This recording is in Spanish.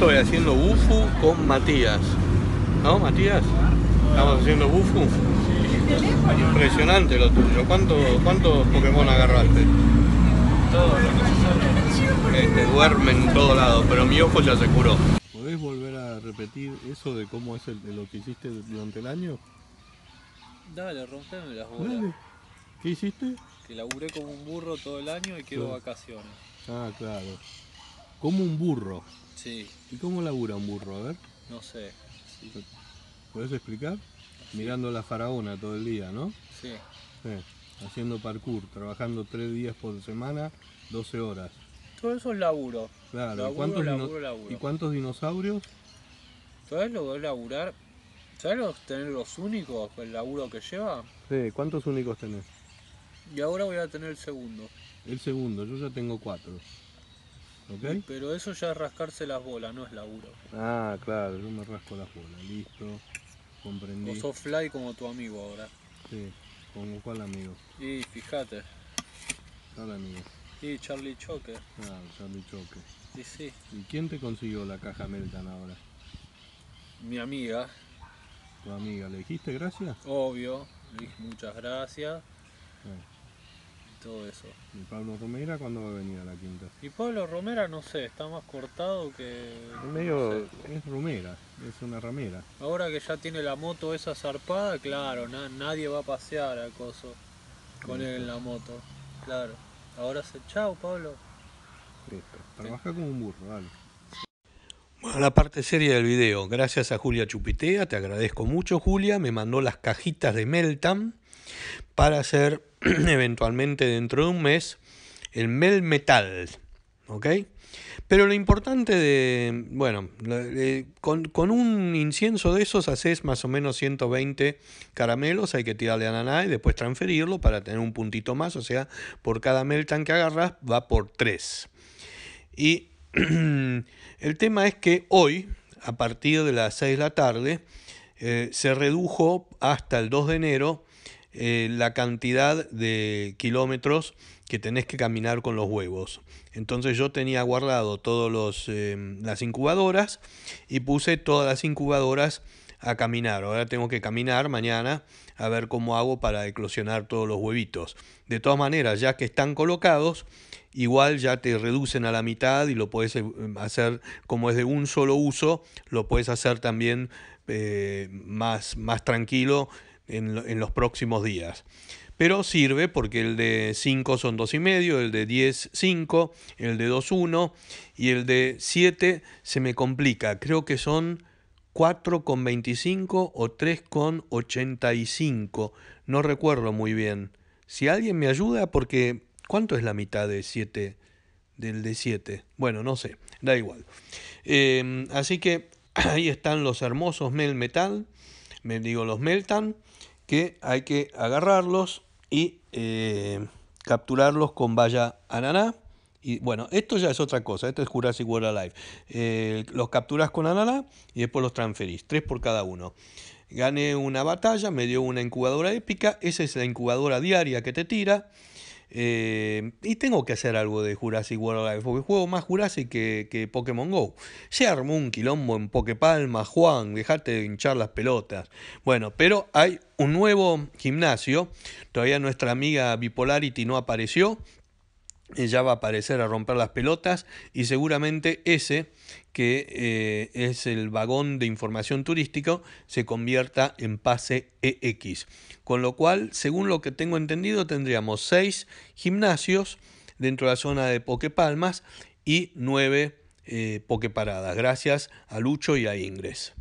estoy haciendo bufu con Matías. ¿No, Matías? Estamos haciendo bufu. Impresionante lo tuyo. ¿Cuántos, cuántos Pokémon agarraste? Todos que Este duermen en todos lados pero mi ojo ya se curó. ¿Podés volver a repetir eso de cómo es lo que hiciste durante el año? Dale, rompeme las bolas. ¿Qué hiciste? Que laburé como un burro todo el año y quedo vacaciones. Ah, claro. Como un burro. Sí. ¿Y cómo labura un burro? A ver. No sé. ¿Puedes explicar? Mirando la faraona todo el día, ¿no? Sí. sí. Haciendo parkour, trabajando tres días por semana, 12 horas. Todo eso es laburo. Claro, laburo, ¿Y, cuántos laburo, ¿y cuántos dinosaurios? Todo lo voy es laburar? ¿Sabes tener los únicos, el laburo que lleva? Sí, ¿cuántos únicos tenés? Y ahora voy a tener el segundo. El segundo, yo ya tengo cuatro. Pero eso ya es rascarse las bolas, no es laburo. Ah, claro, yo me rasco las bolas, listo, comprendí. Vos sos fly como tu amigo ahora. Sí, ¿con cuál amigo? Y fíjate. ¿Cuál amigo? Y Charlie Choque. Ah, Charlie Choque. Sí, sí. ¿Y quién te consiguió la caja Meltan ahora? Mi amiga. ¿Tu amiga? ¿Le dijiste gracias? Obvio, le dije muchas gracias todo eso. ¿Y Pablo Romera cuando va a venir a la quinta? Y Pablo Romera no sé, está más cortado que. medio es Romera, es una ramera. Ahora que ya tiene la moto esa zarpada, claro, nadie va a pasear Al Coso con él en la moto, claro. Ahora se. Chao, Pablo. trabaja como un burro, dale. Bueno, la parte seria del video. Gracias a Julia Chupitea, te agradezco mucho Julia, me mandó las cajitas de Meltam para hacer eventualmente dentro de un mes, el Mel Metal. ¿Ok? Pero lo importante de, bueno, eh, con, un incienso de esos haces más o menos 120 caramelos, hay que tirarle a naná y después transferirlo para tener un puntito más, o sea, por cada meltan que agarras va por 3. Y el tema es que hoy, a partir de las 6 de la tarde, eh, se redujo hasta el 2 de enero eh, la cantidad de kilómetros que tenés que caminar con los huevos. Entonces yo tenía guardado todas em, las incubadoras y puse todas las incubadoras a caminar. Ahora tengo que caminar mañana a ver cómo hago para eclosionar todos los huevitos. De todas maneras, ya que están colocados, igual ya te reducen a la mitad y lo puedes em, hacer como es de un solo uso, lo puedes hacer también eh, más, más tranquilo en, los próximos días. Pero sirve porque el de 5 son 2,5, el de 10, 5, el de 2, 1 y el de 7 se me complica. Creo que son 4,25 o 3,85. No recuerdo muy bien. Si alguien me ayuda, porque ¿cuánto es la mitad de 7? Del de 7. Bueno, no sé, da igual. Eh, así que ahí están los hermosos Mel Metal. Me digo los Meltan que hay que agarrarlos y eh, capturarlos con valla ananá. Y bueno, esto ya es otra cosa, esto es Jurassic World Alive. Eh, los capturas con ananá y después los transferís, tres por cada uno. Gané una batalla, me dio una incubadora épica, esa es la incubadora diaria que te tira. Eh, y tengo que hacer algo de Jurassic World Live, porque juego más Jurassic que, que Pokémon Go. Se armó un quilombo en Pokepalma, Juan, dejate de hinchar las pelotas. Bueno, pero hay un nuevo gimnasio. Todavía nuestra amiga Bipolarity no apareció ya va a aparecer a romper las pelotas y seguramente ese que eh, es el vagón de información turístico se convierta en pase EX. Con lo cual, según lo que tengo entendido, tendríamos seis gimnasios dentro de la zona de Palmas y nueve eh, paradas gracias a Lucho y a Ingres.